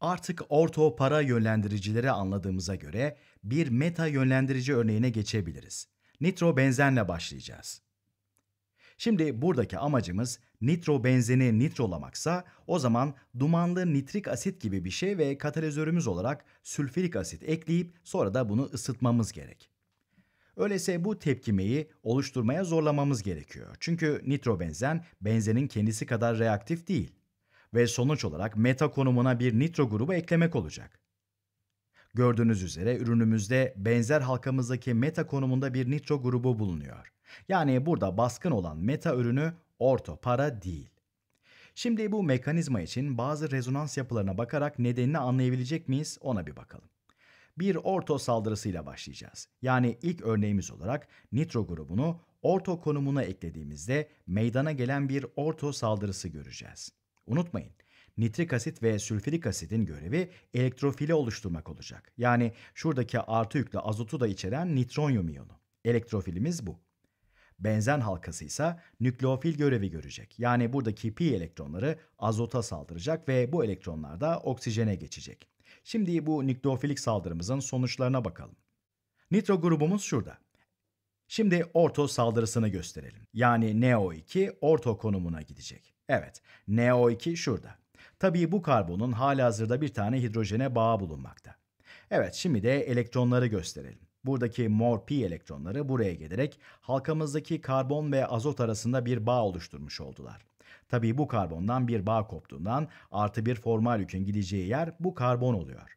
Artık orto para yönlendiricileri anladığımıza göre bir meta yönlendirici örneğine geçebiliriz. Nitrobenzenle başlayacağız. Şimdi buradaki amacımız nitrobenzeni nitrolamaksa o zaman dumanlı nitrik asit gibi bir şey ve katalizörümüz olarak sülfürik asit ekleyip sonra da bunu ısıtmamız gerek. Öyleyse bu tepkimeyi oluşturmaya zorlamamız gerekiyor. Çünkü nitrobenzen benzenin kendisi kadar reaktif değil ve sonuç olarak meta konumuna bir nitro grubu eklemek olacak. Gördüğünüz üzere ürünümüzde benzer halkamızdaki meta konumunda bir nitro grubu bulunuyor. Yani burada baskın olan meta ürünü orto para değil. Şimdi bu mekanizma için bazı rezonans yapılarına bakarak nedenini anlayabilecek miyiz ona bir bakalım. Bir orto saldırısıyla başlayacağız. Yani ilk örneğimiz olarak nitro grubunu orto konumuna eklediğimizde meydana gelen bir orto saldırısı göreceğiz. Unutmayın nitrik asit ve sülfürik asidin görevi elektrofili oluşturmak olacak. Yani şuradaki artı yüklü azotu da içeren nitronyum iyonu. Elektrofilimiz bu. Benzen halkası ise nükleofil görevi görecek. Yani buradaki pi elektronları azota saldıracak ve bu elektronlar da oksijene geçecek. Şimdi bu nükleofilik saldırımızın sonuçlarına bakalım. Nitro grubumuz şurada. Şimdi orto saldırısını gösterelim. Yani Neo 2 orto konumuna gidecek. Evet, Neo 2 şurada. Tabii bu karbonun halihazırda bir tane hidrojene bağı bulunmakta. Evet, şimdi de elektronları gösterelim. Buradaki mor pi elektronları buraya gelerek halkamızdaki karbon ve azot arasında bir bağ oluşturmuş oldular. Tabii bu karbondan bir bağ koptuğundan artı bir formal yükün gideceği yer bu karbon oluyor.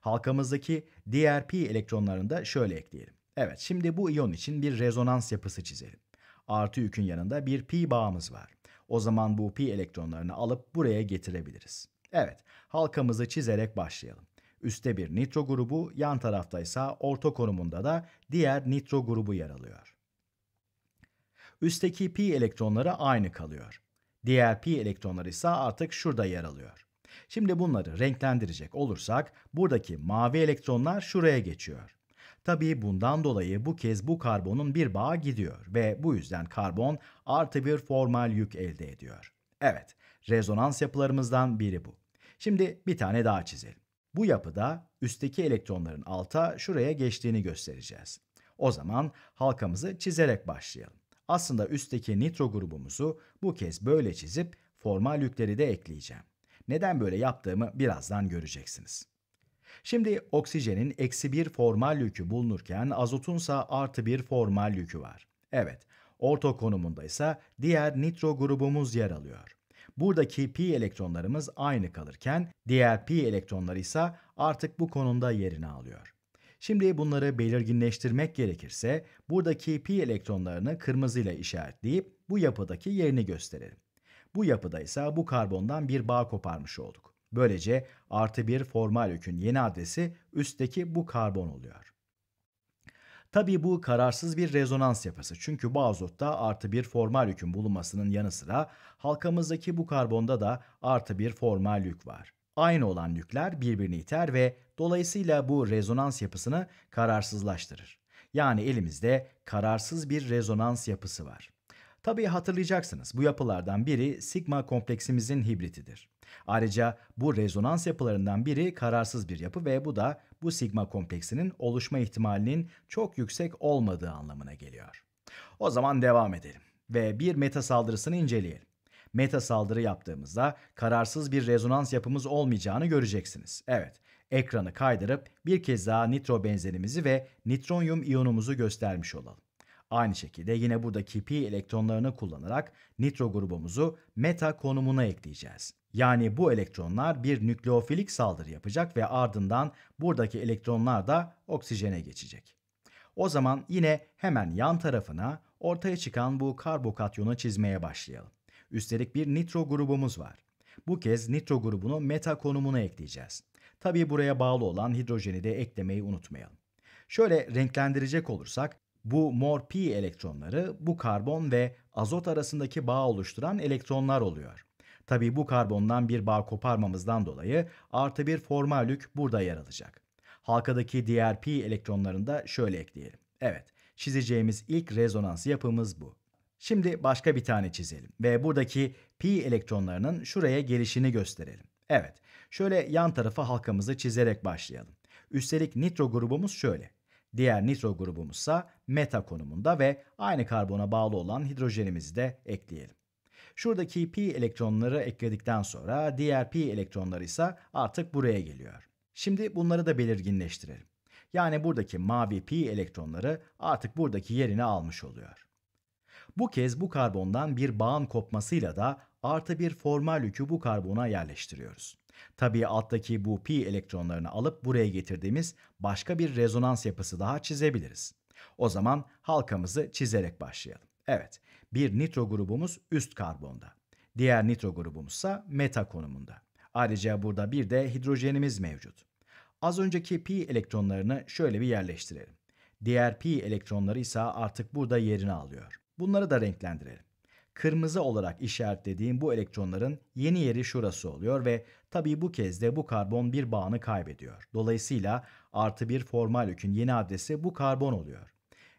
Halkamızdaki diğer pi elektronlarını da şöyle ekleyelim. Evet şimdi bu iyon için bir rezonans yapısı çizelim. Artı yükün yanında bir pi bağımız var. O zaman bu pi elektronlarını alıp buraya getirebiliriz. Evet halkamızı çizerek başlayalım. Üste bir nitro grubu, yan tarafta ise orta konumunda da diğer nitro grubu yer alıyor. Üstteki pi elektronları aynı kalıyor. Diğer pi elektronları ise artık şurada yer alıyor. Şimdi bunları renklendirecek olursak buradaki mavi elektronlar şuraya geçiyor. Tabii bundan dolayı bu kez bu karbonun bir bağı gidiyor ve bu yüzden karbon artı bir formal yük elde ediyor. Evet, rezonans yapılarımızdan biri bu. Şimdi bir tane daha çizelim. Bu yapıda üstteki elektronların alta şuraya geçtiğini göstereceğiz. O zaman halkamızı çizerek başlayalım. Aslında üstteki nitro grubumuzu bu kez böyle çizip formal yükleri de ekleyeceğim. Neden böyle yaptığımı birazdan göreceksiniz. Şimdi oksijenin eksi bir formal yükü bulunurken azotunsa artı bir formal yükü var. Evet, orto konumunda ise diğer nitro grubumuz yer alıyor. Buradaki pi elektronlarımız aynı kalırken diğer pi elektronlar ise artık bu konumda yerini alıyor. Şimdi bunları belirginleştirmek gerekirse buradaki pi elektronlarını kırmızıyla işaretleyip bu yapıdaki yerini gösterelim. Bu yapıda ise bu karbondan bir bağ koparmış olduk. Böylece artı bir formal yükün yeni adresi üstteki bu karbon oluyor. Tabii bu kararsız bir rezonans yapısı. Çünkü bu azotta artı bir formal yükün bulunmasının yanı sıra halkamızdaki bu karbonda da artı bir formal yük var. Aynı olan yükler birbirini iter ve dolayısıyla bu rezonans yapısını kararsızlaştırır. Yani elimizde kararsız bir rezonans yapısı var. Tabii hatırlayacaksınız bu yapılardan biri sigma kompleksimizin hibritidir. Ayrıca bu rezonans yapılarından biri kararsız bir yapı ve bu da bu sigma kompleksinin oluşma ihtimalinin çok yüksek olmadığı anlamına geliyor. O zaman devam edelim ve bir meta saldırısını inceleyelim. Meta saldırı yaptığımızda kararsız bir rezonans yapımız olmayacağını göreceksiniz. Evet, ekranı kaydırıp bir kez daha nitro benzenimizi ve nitronyum iyonumuzu göstermiş olalım. Aynı şekilde yine buradaki pi elektronlarını kullanarak nitro grubumuzu meta konumuna ekleyeceğiz. Yani bu elektronlar bir nükleofilik saldırı yapacak ve ardından buradaki elektronlar da oksijene geçecek. O zaman yine hemen yan tarafına ortaya çıkan bu karbokatyonu çizmeye başlayalım. Üstelik bir nitro grubumuz var. Bu kez nitro grubunu meta konumuna ekleyeceğiz. Tabii buraya bağlı olan hidrojeni de eklemeyi unutmayalım. Şöyle renklendirecek olursak bu mor pi elektronları bu karbon ve azot arasındaki bağ oluşturan elektronlar oluyor. Tabi bu karbondan bir bağ koparmamızdan dolayı artı bir formal yük burada yer alacak. Halkadaki diğer pi elektronlarını da şöyle ekleyelim. Evet, çizeceğimiz ilk rezonans yapımız bu. Şimdi başka bir tane çizelim ve buradaki pi elektronlarının şuraya gelişini gösterelim. Evet, şöyle yan tarafa halkamızı çizerek başlayalım. Üstelik nitro grubumuz şöyle. Diğer nitro grubumuzsa meta konumunda ve aynı karbona bağlı olan hidrojenimizi de ekleyelim. Şuradaki pi elektronları ekledikten sonra diğer pi elektronları ise artık buraya geliyor. Şimdi bunları da belirginleştirelim. Yani buradaki mavi pi elektronları artık buradaki yerini almış oluyor. Bu kez bu karbondan bir bağın kopmasıyla da artı bir formal yükü bu karbona yerleştiriyoruz. Tabii alttaki bu pi elektronlarını alıp buraya getirdiğimiz başka bir rezonans yapısı daha çizebiliriz. O zaman halkamızı çizerek başlayalım. Evet, bir nitro grubumuz üst karbonda. Diğer nitro grubumuzsa meta konumunda. Ayrıca burada bir de hidrojenimiz mevcut. Az önceki pi elektronlarını şöyle bir yerleştirelim. Diğer pi elektronları ise artık burada yerini alıyor. Bunları da renklendirelim kırmızı olarak işaretlediğim bu elektronların yeni yeri şurası oluyor ve tabi bu kez de bu karbon bir bağını kaybediyor. Dolayısıyla artı bir formal yükün yeni adresi bu karbon oluyor.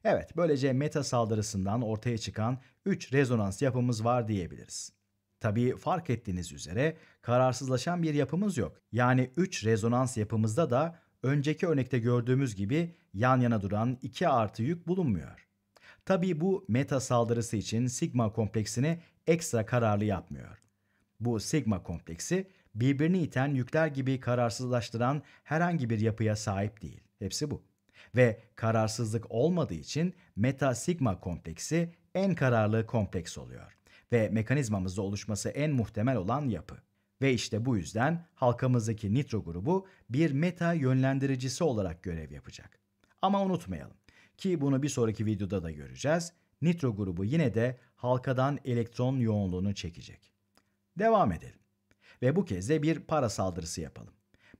Evet böylece meta saldırısından ortaya çıkan 3 rezonans yapımız var diyebiliriz. Tabi fark ettiğiniz üzere kararsızlaşan bir yapımız yok. Yani 3 rezonans yapımızda da önceki örnekte gördüğümüz gibi yan yana duran 2 artı yük bulunmuyor. Tabii bu meta saldırısı için sigma kompleksini ekstra kararlı yapmıyor. Bu sigma kompleksi birbirini iten yükler gibi kararsızlaştıran herhangi bir yapıya sahip değil. Hepsi bu. Ve kararsızlık olmadığı için meta sigma kompleksi en kararlı kompleks oluyor ve mekanizmamızda oluşması en muhtemel olan yapı. Ve işte bu yüzden halkamızdaki nitro grubu bir meta yönlendiricisi olarak görev yapacak. Ama unutmayalım ki bunu bir sonraki videoda da göreceğiz. Nitro grubu yine de halkadan elektron yoğunluğunu çekecek. Devam edelim. Ve bu kez de bir para saldırısı yapalım.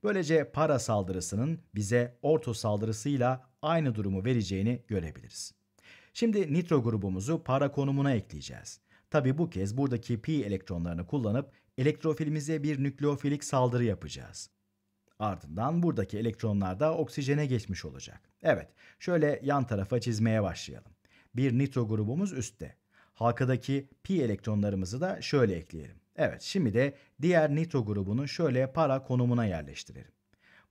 Böylece para saldırısının bize orto saldırısıyla aynı durumu vereceğini görebiliriz. Şimdi nitro grubumuzu para konumuna ekleyeceğiz. Tabi bu kez buradaki pi elektronlarını kullanıp elektrofilimize bir nükleofilik saldırı yapacağız. Ardından buradaki elektronlar da oksijene geçmiş olacak. Evet, şöyle yan tarafa çizmeye başlayalım. Bir nitro grubumuz üstte. Halkadaki pi elektronlarımızı da şöyle ekleyelim. Evet, şimdi de diğer nitro grubunu şöyle para konumuna yerleştirelim.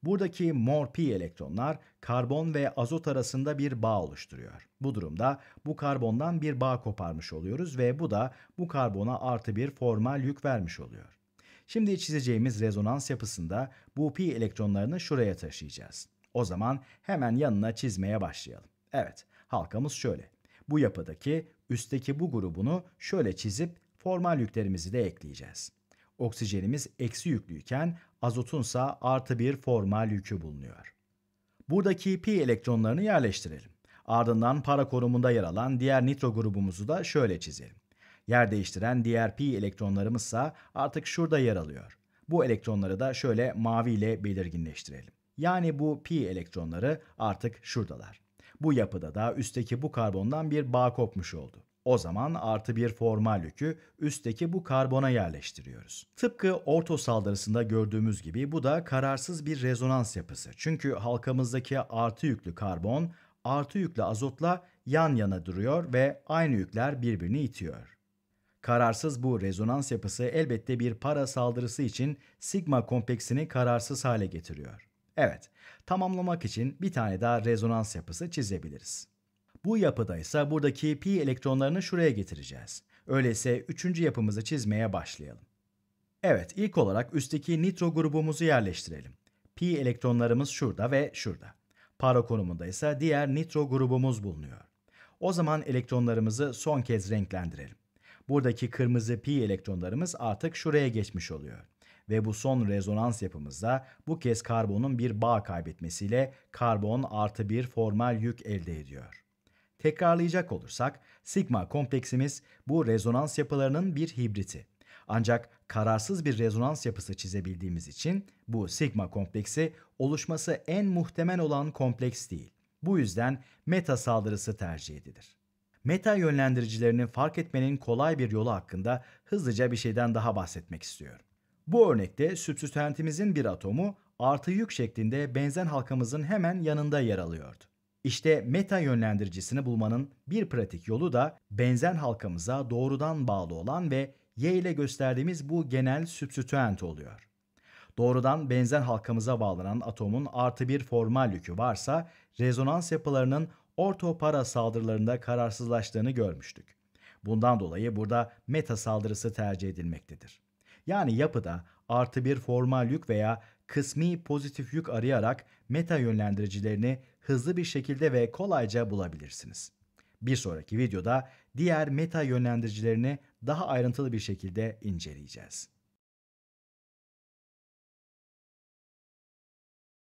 Buradaki mor pi elektronlar karbon ve azot arasında bir bağ oluşturuyor. Bu durumda bu karbondan bir bağ koparmış oluyoruz ve bu da bu karbona artı bir formal yük vermiş oluyor. Şimdi çizeceğimiz rezonans yapısında bu pi elektronlarını şuraya taşıyacağız. O zaman hemen yanına çizmeye başlayalım. Evet, halkamız şöyle. Bu yapıdaki üstteki bu grubunu şöyle çizip formal yüklerimizi de ekleyeceğiz. Oksijenimiz eksi yüklüyken azotunsa artı bir formal yükü bulunuyor. Buradaki pi elektronlarını yerleştirelim. Ardından para korumunda yer alan diğer nitro grubumuzu da şöyle çizelim. Yer değiştiren diğer pi elektronlarımızsa artık şurada yer alıyor. Bu elektronları da şöyle mavi ile belirginleştirelim. Yani bu pi elektronları artık şuradalar. Bu yapıda da üstteki bu karbondan bir bağ kopmuş oldu. O zaman artı bir formal yükü üstteki bu karbona yerleştiriyoruz. Tıpkı orto saldırısında gördüğümüz gibi bu da kararsız bir rezonans yapısı. Çünkü halkamızdaki artı yüklü karbon artı yüklü azotla yan yana duruyor ve aynı yükler birbirini itiyor. Kararsız bu rezonans yapısı elbette bir para saldırısı için sigma kompleksini kararsız hale getiriyor. Evet, tamamlamak için bir tane daha rezonans yapısı çizebiliriz. Bu yapıda ise buradaki pi elektronlarını şuraya getireceğiz. Öyleyse üçüncü yapımızı çizmeye başlayalım. Evet, ilk olarak üstteki nitro grubumuzu yerleştirelim. Pi elektronlarımız şurada ve şurada. Para konumunda ise diğer nitro grubumuz bulunuyor. O zaman elektronlarımızı son kez renklendirelim. Buradaki kırmızı pi elektronlarımız artık şuraya geçmiş oluyor. Ve bu son rezonans yapımızda bu kez karbonun bir bağ kaybetmesiyle karbon artı bir formal yük elde ediyor. Tekrarlayacak olursak sigma kompleksimiz bu rezonans yapılarının bir hibriti. Ancak kararsız bir rezonans yapısı çizebildiğimiz için bu sigma kompleksi oluşması en muhtemel olan kompleks değil. Bu yüzden meta saldırısı tercih edilir meta yönlendiricilerinin fark etmenin kolay bir yolu hakkında hızlıca bir şeyden daha bahsetmek istiyorum. Bu örnekte sübstitentimizin bir atomu artı yük şeklinde benzen halkamızın hemen yanında yer alıyordu. İşte meta yönlendiricisini bulmanın bir pratik yolu da benzen halkamıza doğrudan bağlı olan ve y ile gösterdiğimiz bu genel sübstitüent oluyor. Doğrudan benzen halkamıza bağlanan atomun artı bir formal yükü varsa rezonans yapılarının Orto-para saldırılarında kararsızlaştığını görmüştük. Bundan dolayı burada meta saldırısı tercih edilmektedir. Yani yapıda artı bir formal yük veya kısmi pozitif yük arayarak meta yönlendiricilerini hızlı bir şekilde ve kolayca bulabilirsiniz. Bir sonraki videoda diğer meta yönlendiricilerini daha ayrıntılı bir şekilde inceleyeceğiz.